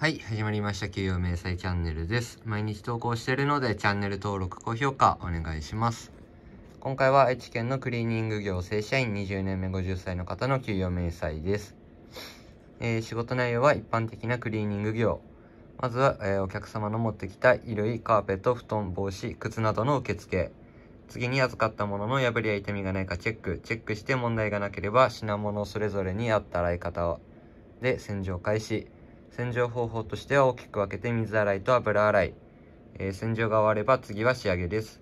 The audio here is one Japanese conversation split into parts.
はい、始まりました。給与明細チャンネルです。毎日投稿しているので、チャンネル登録、高評価お願いします。今回は愛知県のクリーニング業正社員20年目50歳の方の給与明細です。えー、仕事内容は一般的なクリーニング業。まずは、えー、お客様の持ってきた衣類、カーペット、布団、帽子、靴などの受付。次に預かったものの破りや痛みがないかチェック。チェックして問題がなければ品物それぞれに合った洗い方で洗浄開始。洗浄方法としては大きく分けて水洗いと油洗い、えー、洗浄が終われば次は仕上げです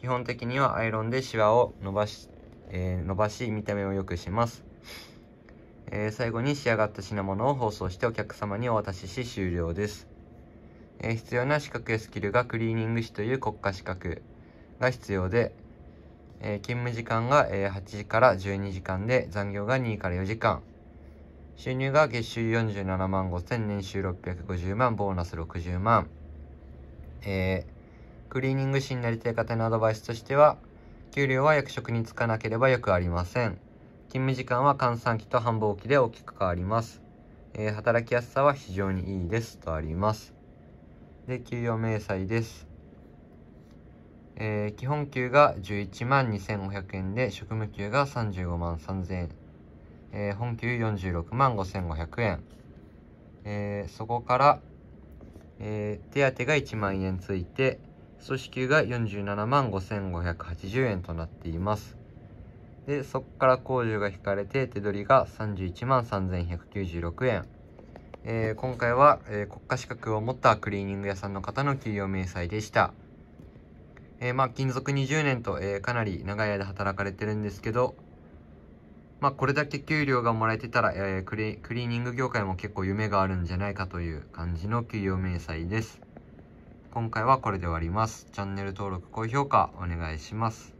基本的にはアイロンでシワを伸ばし、えー、伸ばし見た目を良くします、えー、最後に仕上がった品物を包装してお客様にお渡しし終了です、え必要な資格やスキルがクリーニング師という国家資格が必要で、え勤務時間が、え8時から12時間で残業が2から4時間収入が月収47万5000、年収650万、ボーナス60万。えー、クリーニング師になりたい方のアドバイスとしては、給料は役職に就かなければよくありません。勤務時間は換算期と繁忙期で大きく変わります。えー、働きやすさは非常にいいですとあります。で、給与明細です。えー、基本給が11万2500円で、職務給が35万3000円。えー、本給46万5500円、えー、そこから、えー、手当が1万円ついて組織給が47万5580円となっていますでそこから工場が引かれて手取りが31万3196円、えー、今回は、えー、国家資格を持ったクリーニング屋さんの方の給与明細でしたえー、まあ勤続20年と、えー、かなり長い間働かれてるんですけどまあ、これだけ給料がもらえてたら、えー、クリクリーニング業界も結構夢があるんじゃないかという感じの給与明細です。今回はこれで終わります。チャンネル登録、高評価お願いします。